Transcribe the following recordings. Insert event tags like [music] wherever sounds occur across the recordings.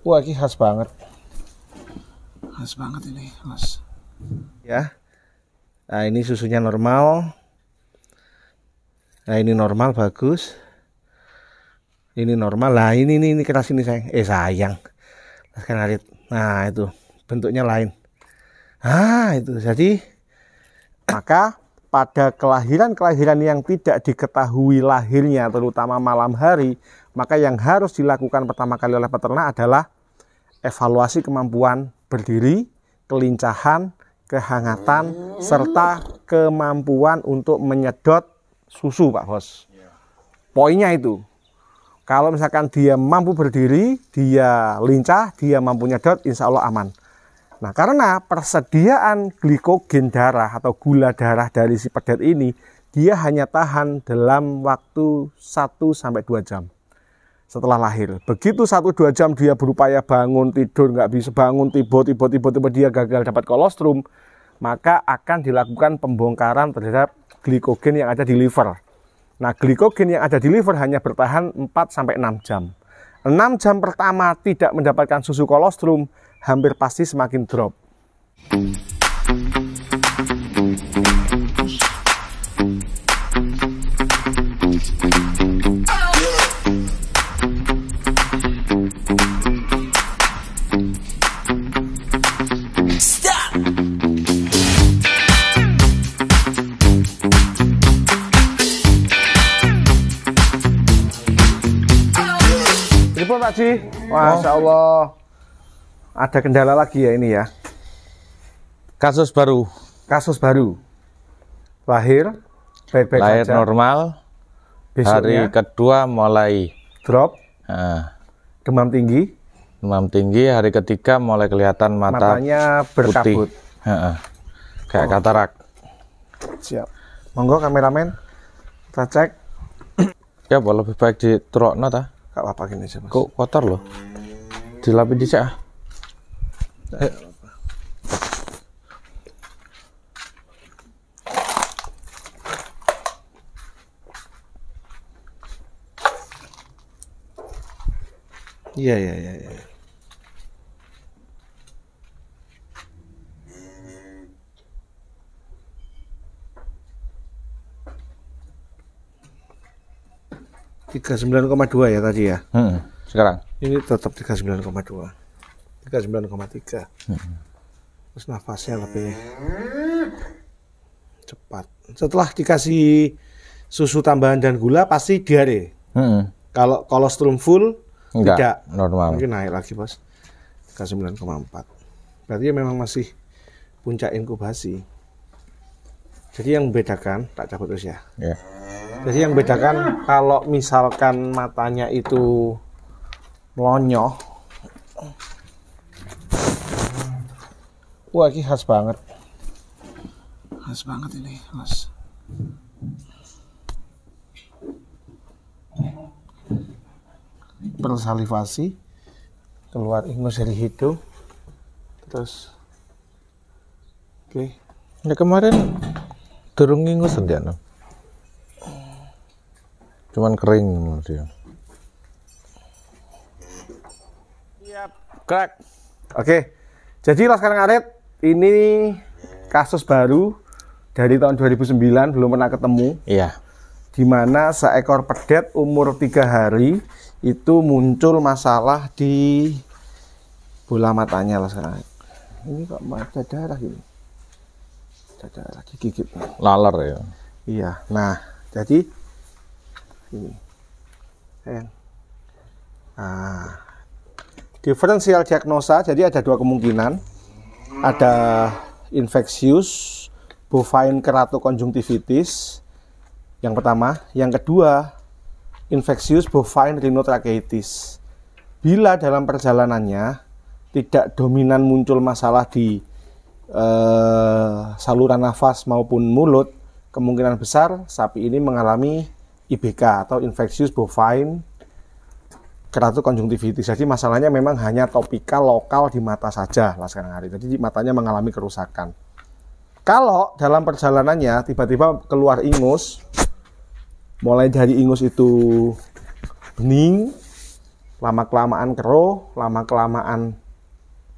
Wah, ini khas banget. Khas banget ini, khas. Ya. Nah, ini susunya normal. Nah, ini normal bagus. Ini normal. Lah, ini ini, ini kena sini sayang. Eh, sayang. Nah, itu bentuknya lain. Ah, itu. Jadi maka pada kelahiran-kelahiran yang tidak diketahui lahirnya terutama malam hari, maka yang harus dilakukan pertama kali oleh peternak adalah evaluasi kemampuan berdiri, kelincahan, kehangatan, serta kemampuan untuk menyedot susu Pak Bos. Poinnya itu. Kalau misalkan dia mampu berdiri, dia lincah, dia mampu nyedot, insya Allah aman. Nah, karena persediaan glikogen darah atau gula darah dari si pedet ini, dia hanya tahan dalam waktu 1 2 jam setelah lahir. Begitu 1-2 jam dia berupaya bangun tidur, nggak bisa bangun, tiba-tiba tiba-tiba dia gagal dapat kolostrum, maka akan dilakukan pembongkaran terhadap glikogen yang ada di liver. Nah, glikogen yang ada di liver hanya bertahan 4 6 jam. 6 jam pertama tidak mendapatkan susu kolostrum, hampir pasti semakin drop. Masya Allah ada kendala lagi ya ini ya. Kasus baru. Kasus baru. Lahir baik-baik Lahir saja. normal. Besoknya, hari kedua mulai drop. Nah. Demam tinggi. Demam tinggi. Hari ketiga mulai kelihatan mata matanya berkabut. Putih. Nah, kayak oh. katarak. Siap. Monggo kameramen kita cek. Ya, boleh lebih baik di terokno ta? Gak apa-apa gini aja, Kok kotor loh. Dilapin dicek ah. Iya, Iya iya iya. Tiga sembilan koma dua ya tadi ya. Hmm, sekarang. Ini tetap tiga sembilan koma dua. 39,3 hmm. terus nafasnya lebih cepat setelah dikasih susu tambahan dan gula pasti diare hmm. kalau kolostrum full Enggak, tidak normal mungkin naik lagi bos ke 9,4 berarti ya memang masih puncak inkubasi jadi yang membedakan tak cabut terus ya yeah. Jadi yang bedakan kalau misalkan matanya itu lonyoh Wah, ini khas banget. Khas banget ini, Mas. Persalivasi keluar ingus dari hidung. Terus Oke. Okay. Ya kemarin durung ingus enggak, Cuman kering dia. Siap. Crack. Oke. Okay. Jadi Laskar Ngarit ini kasus baru dari tahun 2009 belum pernah ketemu. Iya. Di mana seekor pedet umur tiga hari itu muncul masalah di bola matanya lah sekarang. Ini kok ada darah ini? Ada darah lagi gigit. Laler ya. Iya. Nah, jadi ini. Nah, differential diagnosa jadi ada dua kemungkinan ada infeksius, bovine keratokonjungtivitis. Yang pertama, yang kedua, infeksius bovine rhinotracheitis. Bila dalam perjalanannya tidak dominan muncul masalah di eh, saluran nafas maupun mulut, kemungkinan besar sapi ini mengalami IBK atau infeksius bovine keratu konjungtivitis. Jadi masalahnya memang hanya topikal lokal di mata saja lah sekarang hari. Jadi matanya mengalami kerusakan. Kalau dalam perjalanannya tiba-tiba keluar ingus, mulai dari ingus itu bening, lama kelamaan keruh, lama kelamaan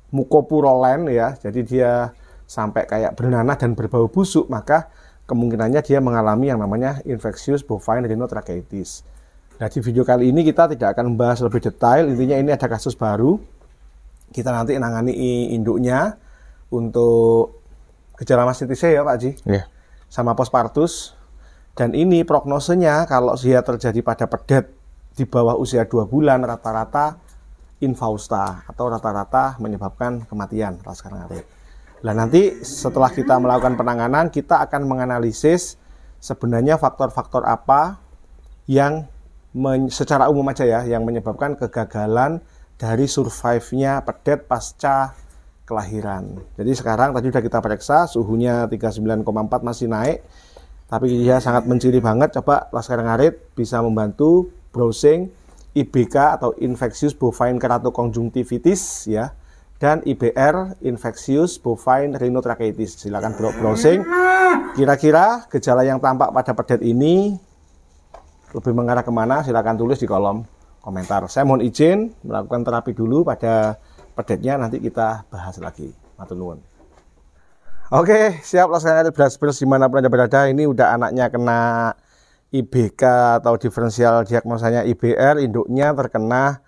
mukopurolen ya. Jadi dia sampai kayak bernanah dan berbau busuk, maka kemungkinannya dia mengalami yang namanya infeksius bovine rhinotracheitis Nah, di video kali ini kita tidak akan membahas lebih detail. Intinya ini ada kasus baru. Kita nanti nangani induknya untuk gejala mastitis ya Pak Ji. Yeah. Sama postpartus. Dan ini prognosenya kalau dia terjadi pada pedet di bawah usia 2 bulan rata-rata infausta atau rata-rata menyebabkan kematian laskar ngarit. Nah nanti setelah kita melakukan penanganan kita akan menganalisis sebenarnya faktor-faktor apa yang men, secara umum aja ya yang menyebabkan kegagalan dari survive-nya pedet pasca kelahiran. Jadi sekarang tadi sudah kita periksa suhunya 39,4 masih naik tapi dia sangat menciri banget coba Laskar Ngarit bisa membantu browsing IBK atau infectious bovine keratoconjunctivitis ya dan IBR infectious bovine rhinotracheitis. Silakan browsing. Kira-kira gejala yang tampak pada pedet ini lebih mengarah kemana silahkan tulis di kolom komentar. Saya mohon izin melakukan terapi dulu pada pedetnya nanti kita bahas lagi. Matur nuwun. Oke, siap laksanakan beras-beras dimanapun Anda berada. Ini udah anaknya kena IBK atau diferensial diagnosanya IBR, induknya terkena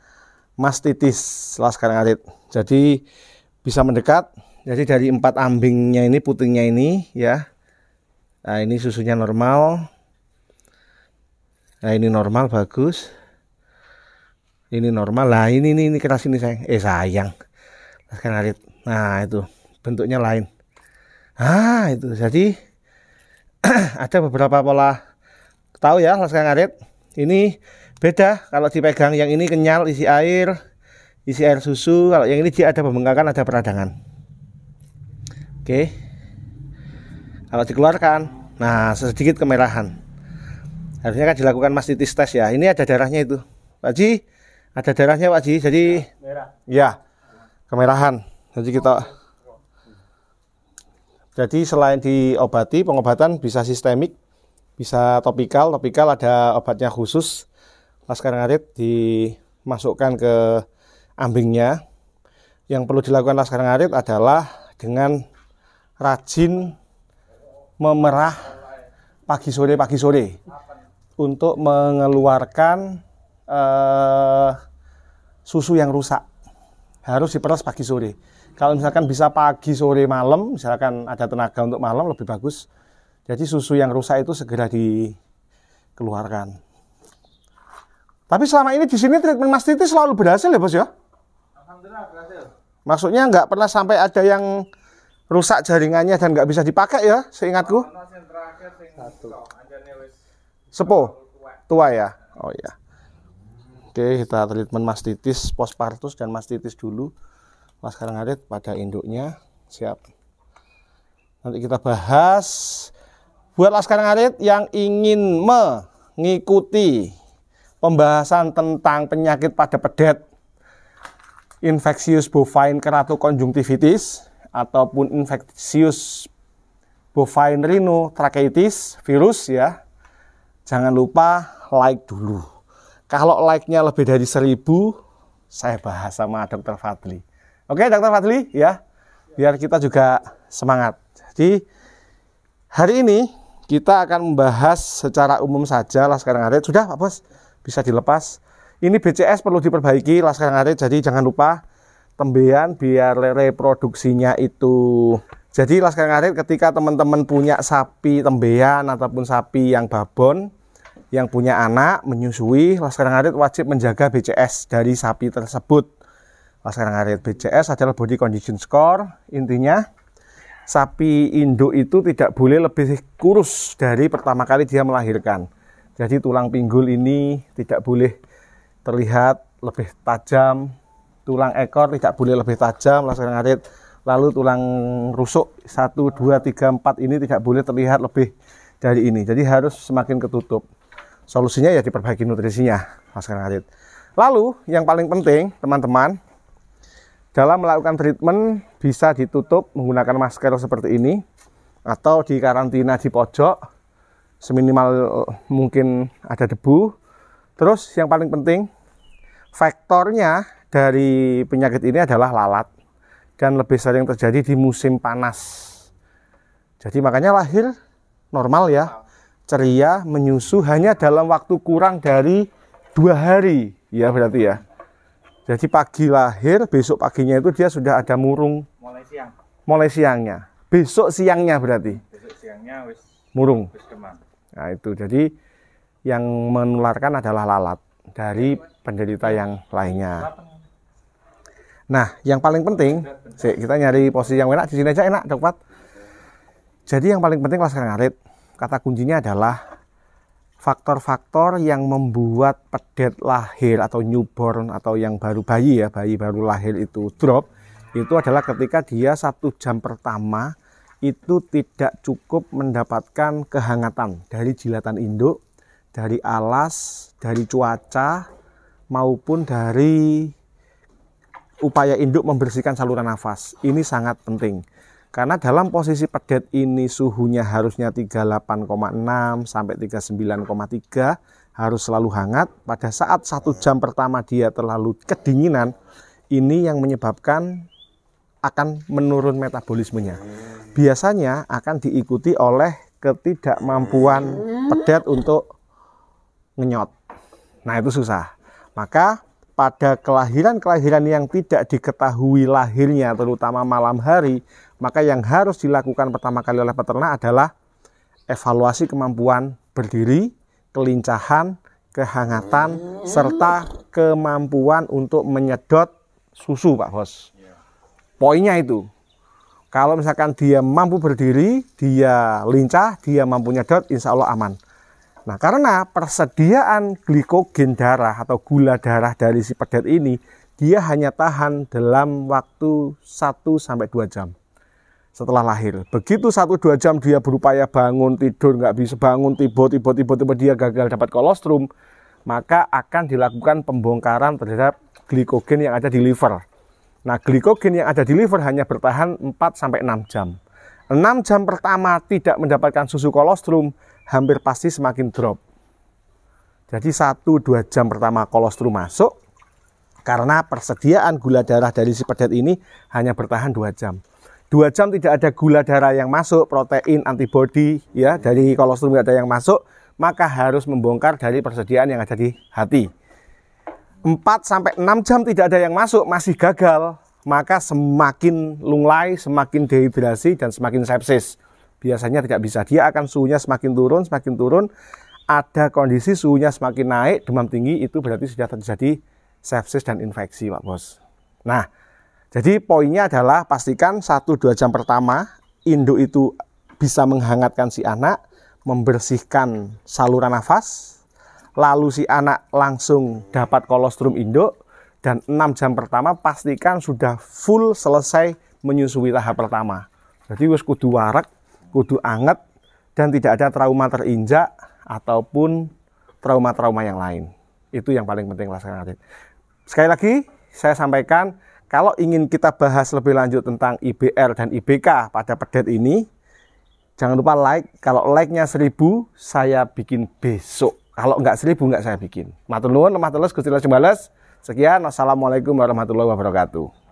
mastitis laskar ngarit. Jadi bisa mendekat. Jadi dari empat ambingnya ini putingnya ini ya. Nah, ini susunya normal, nah ini normal bagus ini normal lah ini ini, ini keras ini sayang eh sayang sekarang arit nah itu bentuknya lain ah itu jadi [clears throat] ada beberapa pola tahu ya laskar ngarit ini beda kalau dipegang yang ini kenyal isi air isi air susu kalau yang ini dia ada pembengkakan ada peradangan oke kalau dikeluarkan nah sedikit kemerahan harusnya kan dilakukan mastitis tes ya ini ada darahnya itu Pak Ji ada darahnya Pak Ji jadi merah ya kemerahan jadi kita jadi selain diobati pengobatan bisa sistemik bisa topikal topikal ada obatnya khusus laskar ngarit dimasukkan ke ambingnya yang perlu dilakukan laskar ngarit adalah dengan rajin memerah pagi sore pagi sore untuk mengeluarkan uh, susu yang rusak. Harus diperas pagi sore. Kalau misalkan bisa pagi sore malam, misalkan ada tenaga untuk malam lebih bagus. Jadi susu yang rusak itu segera dikeluarkan. Tapi selama ini di sini treatment mastitis selalu berhasil ya bos ya? Alhamdulillah berhasil. Maksudnya nggak pernah sampai ada yang rusak jaringannya dan nggak bisa dipakai ya, seingatku. Satu. Sepuh? Tua ya? Oh ya. Oke, kita treatment mastitis postpartus dan mastitis dulu. Mas karangarit pada induknya. Siap. Nanti kita bahas buat karang adit yang ingin mengikuti pembahasan tentang penyakit pada pedet infeksius bovine keratokonjungtivitis ataupun infeksius bovine rhinotracheitis virus ya jangan lupa like dulu. Kalau like-nya lebih dari seribu, saya bahas sama Dokter Fadli. Oke, Dokter Fadli ya. Biar kita juga semangat. Jadi hari ini kita akan membahas secara umum saja laskar ngarit. Sudah Pak Bos, bisa dilepas. Ini BCS perlu diperbaiki laskar ngarit. Jadi jangan lupa tembean biar reproduksinya itu jadi Laskar Ngarit ketika teman-teman punya sapi tembean ataupun sapi yang babon yang punya anak menyusui, Laskar Ngarit wajib menjaga BCS dari sapi tersebut. Laskar Ngarit BCS adalah body condition score. Intinya sapi induk itu tidak boleh lebih kurus dari pertama kali dia melahirkan. Jadi tulang pinggul ini tidak boleh terlihat lebih tajam, tulang ekor tidak boleh lebih tajam, Laskar Ngarit lalu tulang rusuk 1, 2, 3, 4 ini tidak boleh terlihat lebih dari ini. Jadi harus semakin ketutup. Solusinya ya diperbaiki nutrisinya, masker Kadit. Lalu yang paling penting teman-teman, dalam melakukan treatment bisa ditutup menggunakan masker seperti ini atau di karantina di pojok seminimal eh, mungkin ada debu. Terus yang paling penting faktornya dari penyakit ini adalah lalat kan lebih sering terjadi di musim panas. Jadi makanya lahir normal ya, ceria, menyusu hanya dalam waktu kurang dari dua hari ya berarti ya. Jadi pagi lahir, besok paginya itu dia sudah ada murung. Mulai siang. Mulai siangnya. Besok siangnya berarti. Besok siangnya wis murung. Wis Nah itu jadi yang menularkan adalah lalat dari penderita yang lainnya. Nah, yang paling penting, sih, kita nyari posisi yang enak di sini aja enak, dapat Jadi yang paling penting kelas ngarit, kata kuncinya adalah faktor-faktor yang membuat pedet lahir atau newborn atau yang baru bayi ya, bayi baru lahir itu drop, itu adalah ketika dia satu jam pertama itu tidak cukup mendapatkan kehangatan dari jilatan induk, dari alas, dari cuaca, maupun dari upaya induk membersihkan saluran nafas. Ini sangat penting. Karena dalam posisi pedet ini suhunya harusnya 38,6 sampai 39,3 harus selalu hangat. Pada saat satu jam pertama dia terlalu kedinginan, ini yang menyebabkan akan menurun metabolismenya. Biasanya akan diikuti oleh ketidakmampuan pedet untuk ngenyot. Nah itu susah. Maka pada kelahiran-kelahiran yang tidak diketahui lahirnya terutama malam hari, maka yang harus dilakukan pertama kali oleh peternak adalah evaluasi kemampuan berdiri, kelincahan, kehangatan, serta kemampuan untuk menyedot susu Pak Bos. Poinnya itu. Kalau misalkan dia mampu berdiri, dia lincah, dia mampu nyedot, insya Allah aman. Nah, karena persediaan glikogen darah atau gula darah dari si pedet ini, dia hanya tahan dalam waktu 1 2 jam setelah lahir. Begitu 1-2 jam dia berupaya bangun tidur, nggak bisa bangun, tiba-tiba tiba dia gagal dapat kolostrum, maka akan dilakukan pembongkaran terhadap glikogen yang ada di liver. Nah, glikogen yang ada di liver hanya bertahan 4 6 jam. 6 jam pertama tidak mendapatkan susu kolostrum, hampir pasti semakin drop. Jadi 1-2 jam pertama kolostrum masuk, karena persediaan gula darah dari si pedet ini hanya bertahan 2 jam. 2 jam tidak ada gula darah yang masuk, protein, antibodi ya dari kolostrum tidak ada yang masuk, maka harus membongkar dari persediaan yang ada di hati. 4 sampai 6 jam tidak ada yang masuk, masih gagal, maka semakin lunglai, semakin dehidrasi dan semakin sepsis biasanya tidak bisa. Dia akan suhunya semakin turun, semakin turun. Ada kondisi suhunya semakin naik, demam tinggi itu berarti sudah terjadi sepsis dan infeksi, Pak Bos. Nah, jadi poinnya adalah pastikan 1-2 jam pertama induk itu bisa menghangatkan si anak, membersihkan saluran nafas, lalu si anak langsung dapat kolostrum induk, dan 6 jam pertama pastikan sudah full selesai menyusui tahap pertama. Jadi wis kudu warak kudu anget dan tidak ada trauma terinjak ataupun trauma-trauma yang lain. Itu yang paling penting laskar audit. Sekali lagi saya sampaikan kalau ingin kita bahas lebih lanjut tentang IBR dan IBK pada pedet ini, jangan lupa like. Kalau like-nya 1000, saya bikin besok. Kalau enggak 1000, enggak saya bikin. Matur nuwun, matur nuwun, Gusti Sekian, wassalamualaikum warahmatullahi wabarakatuh.